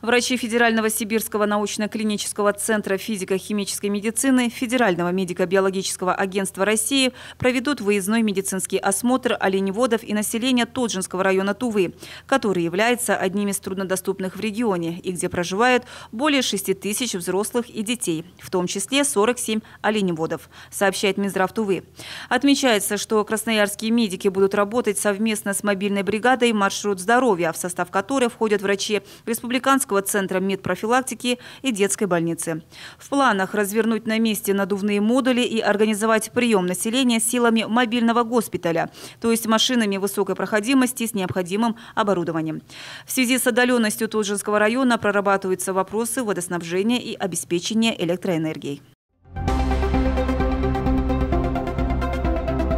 Врачи Федерального Сибирского научно-клинического центра физико-химической медицины Федерального медико-биологического агентства России проведут выездной медицинский осмотр оленеводов и населения Тоджинского района Тувы, который является одним из труднодоступных в регионе и где проживает более 6 тысяч взрослых и детей, в том числе 47 оленеводов, сообщает Минздрав Тувы. Отмечается, что красноярские медики будут работать совместно с мобильной бригадой «Маршрут здоровья», в состав которой входят врачи Республиканского Московского центра медпрофилактики и детской больницы. В планах развернуть на месте надувные модули и организовать прием населения силами мобильного госпиталя, то есть машинами высокой проходимости с необходимым оборудованием. В связи с отдаленностью Толжинского района прорабатываются вопросы водоснабжения и обеспечения электроэнергией.